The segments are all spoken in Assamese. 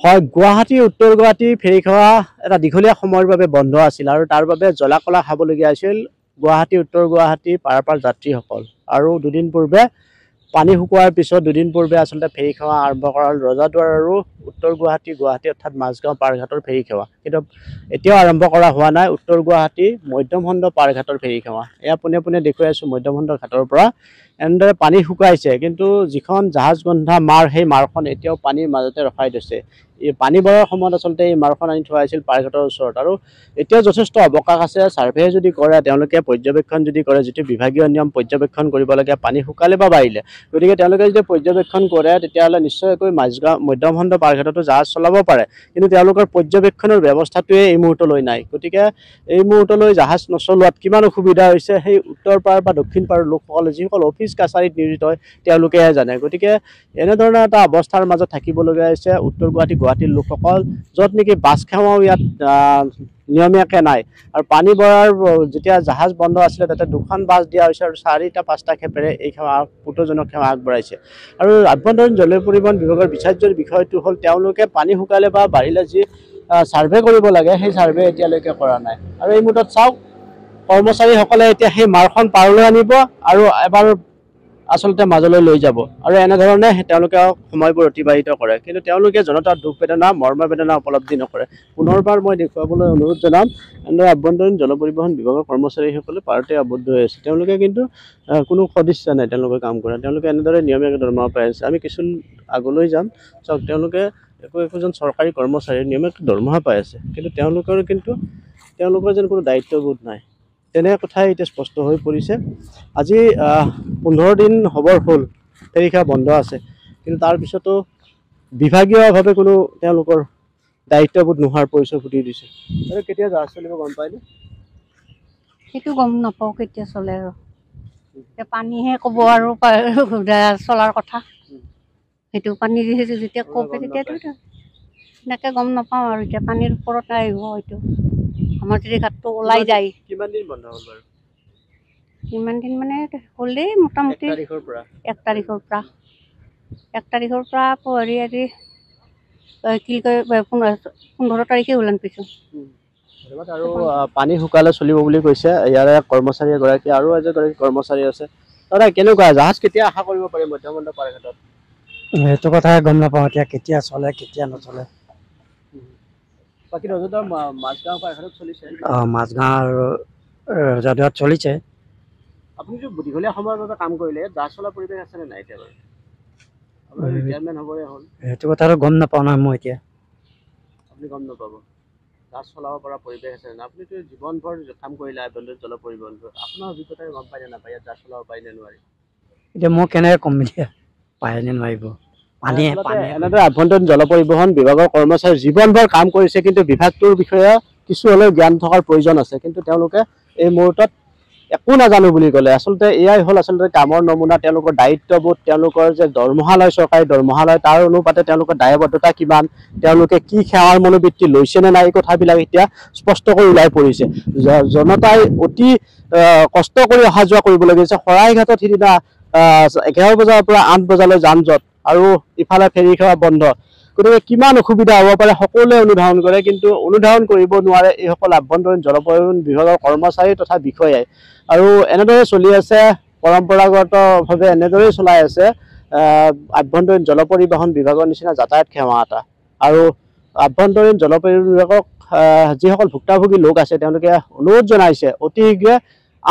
হয় গুৱাহাটী উত্তৰ গুৱাহাটী সেৱা এটা দীঘলীয়া সময়ৰ বাবে বন্ধ আছিল আৰু তাৰ বাবে কলা খাবলগীয়া হৈছিল গুৱাহাটী উত্তৰ গুৱাহাটী পাৰাপাৰ যাত্ৰীসকল আৰু দুদিন পূৰ্বে পানী শুকোৱাৰ পিছত দুদিন পূৰ্বে আচলতে ফেৰী সেৱা আৰম্ভ কৰা হ'ল ৰজাদুৱাৰ আৰু উত্তৰ গুৱাহাটী গুৱাহাটী অৰ্থাৎ মাজগাঁও পাৰঘাটৰ ফেৰী সেৱা কিন্তু এতিয়াও আৰম্ভ কৰা হোৱা নাই উত্তৰ গুৱাহাটী মধ্যম মধ্যমখণ্ড পাৰঘাটৰ ফেৰী সেৱা এয়া পোনে পোনে দেখুৱাই আছোঁ মধ্যম মধ্যমখণ্ড ঘাটৰ পৰা এনেদৰে পানী শুকাইছে কিন্তু যিখন জাহাজগন্ধা মাৰ সেই মাৰখন এতিয়াও পানীৰ মাজতে ৰখাই দিছে পানী বঢ়াৰ সময়ত আচলতে এই মাৰখন আনি থোৱা হৈছিল পাৰঘাটৰ ওচৰত আৰু এতিয়া যথেষ্ট অৱকাশ আছে ছাৰ্ভে যদি কৰে তেওঁলোকে পৰ্যবেক্ষণ যদি কৰে যিটো বিভাগীয় নিয়ম পৰ্যবেক্ষণ কৰিব লাগে পানী শুকালে বা বাঢ়িলে গতিকে তেওঁলোকে যদি পৰ্যবেক্ষণ কৰে তেতিয়াহ'লে নিশ্চয়কৈ মাজগাঁও মধ্যমখণ্ড পাৰঘাটতো জাহাজ চলাব পাৰে কিন্তু তেওঁলোকৰ পৰ্যবেক্ষণৰ ব্যৱস্থাটোৱে এই মুহূৰ্তলৈ নাই গতিকে এই মুহূৰ্তলৈ জাহাজ নচলোৱাত কিমান অসুবিধা হৈছে সেই উত্তৰ পাৰ বা দক্ষিণ পাৰৰ লোকসকলে যিসকল অফিচ কাছাৰীত নিয়োজিত হয় তেওঁলোকেহে জানে গতিকে এনেধৰণৰ এটা অৱস্থাৰ মাজত থাকিবলগীয়া হৈছে উত্তৰ গুৱাহাটী গুৱাহাটীৰ লোকসকল য'ত নেকি বাছ সেৱাও ইয়াত নিয়মীয়াকৈ নাই আৰু পানী বৰাৰ যেতিয়া জাহাজ বন্ধ আছিলে তাতে দুখন বাছ দিয়া হৈছে আৰু চাৰিটা পাঁচটা খেপেৰে এই সেৱা পুত্ৰজনক সেৱা আগবঢ়াইছে আৰু আভ্যন্তৰীণ জল পৰিবহণ বিভাগৰ বিচাৰ্যৰ বিষয়টো হ'ল তেওঁলোকে পানী শুকালে বা বাঢ়িলে যি ছাৰ্ভে কৰিব লাগে সেই ছাৰ্ভে এতিয়ালৈকে কৰা নাই আৰু এই মুহূৰ্তত চাওক কৰ্মচাৰীসকলে এতিয়া সেই মাৰখন পাৰলৈ আনিব আৰু এবাৰ আচলতে মাজলৈ লৈ যাব আৰু এনেধৰণে তেওঁলোকে সময়বোৰ অতিবাহিত কৰে কিন্তু তেওঁলোকে জনতাৰ দুখ বেদনা মৰ্ম বেদনা উপলব্ধি নকৰে পুনৰবাৰ মই দেখুৱাবলৈ অনুৰোধ জনাম এনেদৰে আভ্যন্তৰীণ জল পৰিবহণ বিভাগৰ কৰ্মচাৰীসকলে পাৰতে আৱদ্ধ হৈ আছে তেওঁলোকে কিন্তু কোনো সদিচ্ছা নাই তেওঁলোকে কাম কৰা তেওঁলোকে এনেদৰে নিয়মীয়াকৈ দৰমহা পাই আছে আমি কিছু আগলৈ যাম চাওক তেওঁলোকে একো একোজন চৰকাৰী কৰ্মচাৰী নিয়মীয়াকৈ দৰমহা পাই আছে কিন্তু তেওঁলোকৰ কিন্তু তেওঁলোকৰ যেন কোনো দায়িত্ববোধ নাই তেনে কথাই এতিয়া স্পষ্ট হৈ পৰিছে আজি পোন্ধৰ দিন হ'বৰ হ'ল ফেৰিখা বন্ধ আছে কিন্তু তাৰপিছতো বিভাগীয়ভাৱে কোনো তেওঁলোকৰ দায়িত্ববোধ নোহোৱাৰ পৰিচয় ফুটি দিছে আৰু কেতিয়া জাহাজ চলিব গম পাইনে সেইটো গম নাপাওঁ কেতিয়া চলে আৰু পানীহে ক'ব আৰু চলাৰ কথা সেইটো পানী যিহেতু যেতিয়া ক'ব তেতিয়াতো এনেকৈ গম নাপাওঁ আৰু এতিয়া পানীৰ ওপৰত আহিব হয়তো আমাৰ তেতিয়া তো ওলাই যায় কিমান দিন বন্ধ হল বাৰু কিমান দিন মানে হলেই মোটামুটি এক তাৰিখৰ পৰা এক তাৰিখৰ পৰা এক তাৰিখৰ পৰা পঢ়ি আজি কি কয় পোন্ধৰ পোন্ধৰ তাৰিখে ওলান পিছোঁ আৰু পানী শুকালে চলিব বুলি কৈছে ইয়াৰে কৰ্মচাৰী এগৰাকী আৰু এজনগৰাকী কৰ্মচাৰী আছে দাদা কেনেকুৱা জাহাজ কেতিয়া আশা কৰিব পাৰি মধ্যমণ্ড পাৰ ঘাটত সেইটো কথা গম নাপাওঁ এতিয়া কেতিয়া চলে কেতিয়া নচলে ৰজাদুৱাত চলিছে আপুনি দীঘলীয়া সময়ৰ বাবে কাম কৰিলে দাচলা পৰিৱেশ আছেনে নাই এতিয়া সেইটো কথা আৰু গম নাপাওঁ নহয় মই এতিয়া আপুনি গম নাপাব দাচ চলাব পৰা পৰিৱেশ আছে আপুনিতো জীৱনভৰ কাম কৰিলে আভ্যন্তৰীণ জল পৰিবহণ আপোনাৰ অভিজ্ঞতাৰে গম পাই নে নাপায় ইয়াত দাচ চলাব পাৰিনে নোৱাৰি এতিয়া মই কেনেকৈ কম এতিয়া পায়নে নোৱাৰিব পানী এনেদৰে আভ্যন্তৰীণ জল পৰিবহণ বিভাগৰ কৰ্মচাৰী জীৱনভৰ কাম কৰিছে কিন্তু বিভাগটোৰ বিষয়ে কিছু হ'লেও জ্ঞান থকাৰ প্ৰয়োজন আছে কিন্তু তেওঁলোকে এই মুহূৰ্তত একো নাজানো বুলি ক'লে আচলতে এয়াই হ'ল আচলতে কামৰ নমুনা তেওঁলোকৰ দায়িত্ববোধ তেওঁলোকৰ যে দৰমহা লয় চৰকাৰী দৰমহা লয় তাৰ অনুপাতে তেওঁলোকৰ দায়বদ্ধতা কিমান তেওঁলোকে কি সেৱাৰ মনোবৃত্তি লৈছেনে নাই এই কথাবিলাক এতিয়া স্পষ্টকৈ ওলাই পৰিছে জনতাই অতি কষ্ট কৰি অহা যোৱা কৰিবলগীয়া হৈছে শৰাইঘাটত সিদিনা এঘাৰ বজাৰ পৰা আঠ বজালৈ যান যত আৰু ইফালে ফেৰী সেৱা বন্ধ গতিকে কিমান অসুবিধা হ'ব পাৰে সকলোৱে অনুধাৱন কৰে কিন্তু অনুধাৱন কৰিব নোৱাৰে এইসকল আভ্যন্তৰীণ জলপৰিবহণ বিভাগৰ কৰ্মচাৰী তথা বিষয়াই আৰু এনেদৰে চলি আছে পৰম্পৰাগতভাৱে এনেদৰেই চলাই আছে আভ্যন্তৰীণ জলপৰিবহণ বিভাগৰ নিচিনা যাতায়ত সেৱা এটা আৰু আভ্যন্তৰীণ জলপৰিবহণ বিভাগক যিসকল ভুক্তভোগী লোক আছে তেওঁলোকে অনুৰোধ জনাইছে অতি শীঘ্ৰে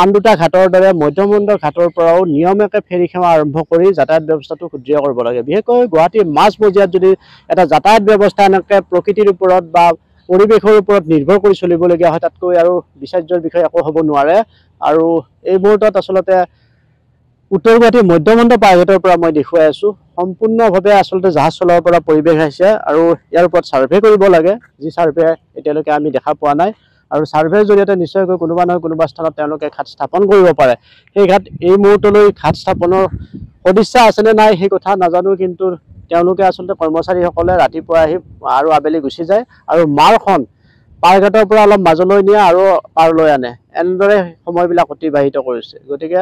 আন দুটা ঘাটৰ দৰে মধ্যমণ্ডল ঘাটৰ পৰাও নিয়মীয়াকে ফেৰী সেৱা আৰম্ভ কৰি যাতায়াত ব্যৱস্থাটো সুদৃঢ় কৰিব লাগে বিশেষকৈ গুৱাহাটীৰ মাজমজিয়াত যদি এটা যাতায়াত ব্যৱস্থা এনেকৈ প্ৰকৃতিৰ ওপৰত বা পৰিৱেশৰ ওপৰত নিৰ্ভৰ কৰি চলিবলগীয়া হয় তাতকৈ আৰু বিচাৰ্যৰ বিষয়ে একো হ'ব নোৱাৰে আৰু এই মুহূৰ্তত আচলতে উত্তৰ গুৱাহাটীৰ মধ্যমণ্ডল পাৰঘাটৰ পৰা মই দেখুৱাই আছোঁ সম্পূৰ্ণভাৱে আচলতে জাহাজ চলাবৰ পৰা পৰিৱেশ আহিছে আৰু ইয়াৰ ওপৰত ছাৰ্ভে কৰিব লাগে যি ছাৰ্ভে এতিয়ালৈকে আমি দেখা পোৱা নাই আৰু ছাৰ্ভেৰ জৰিয়তে নিশ্চয়কৈ কোনোবা নহয় কোনোবা স্থানত তেওঁলোকে ঘাট স্থাপন কৰিব পাৰে সেই ঘাট এই মুহূৰ্তলৈ ঘাট স্থাপনৰ সদিচ্ছা আছেনে নাই সেই কথা নাজানো কিন্তু তেওঁলোকে আচলতে কৰ্মচাৰীসকলে ৰাতিপুৱা আহি আৰু আবেলি গুচি যায় আৰু মাৰখন পাৰঘাটৰ পৰা অলপ মাজলৈ নিয়ে আৰু পাৰলৈ আনে এনেদৰে সময়বিলাক অতিবাহিত কৰিছে গতিকে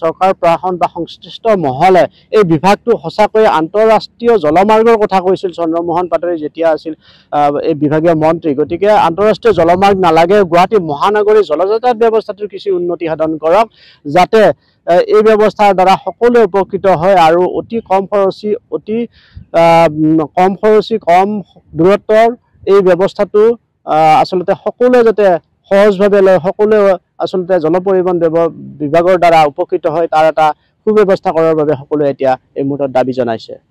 চৰকাৰ প্ৰশাসন বা সংশ্লিষ্ট মহলে এই বিভাগটো সঁচাকৈয়ে আন্তঃৰাষ্ট্ৰীয় জলমাৰ্গৰ কথা কৈছিল চন্দ্ৰমোহন পাটোৱাৰী যেতিয়া আছিল এই বিভাগীয় মন্ত্ৰী গতিকে আন্তঃৰাষ্ট্ৰীয় জলমাৰ্গ নালাগে গুৱাহাটী মহানগৰী জলযাতায়ত ব্যৱস্থাটোৰ কিছু উন্নতি সাধন কৰক যাতে এই ব্যৱস্থাৰ দ্বাৰা সকলোৱে উপকৃত হয় আৰু অতি কম খৰচী অতি কম খৰচী কম দূৰত্বৰ এই ব্যৱস্থাটো আচলতে সকলোৱে যাতে সহজভাৱে লৈ সকলোৱে আচলতে জল জনপৰিবহণ বিভাগৰ দ্বাৰা উপকৃত হয় তাৰ এটা সু ব্যৱস্থা কৰাৰ বাবে সকলোৱে এতিয়া এই মুহূৰ্তত দাবী জনাইছে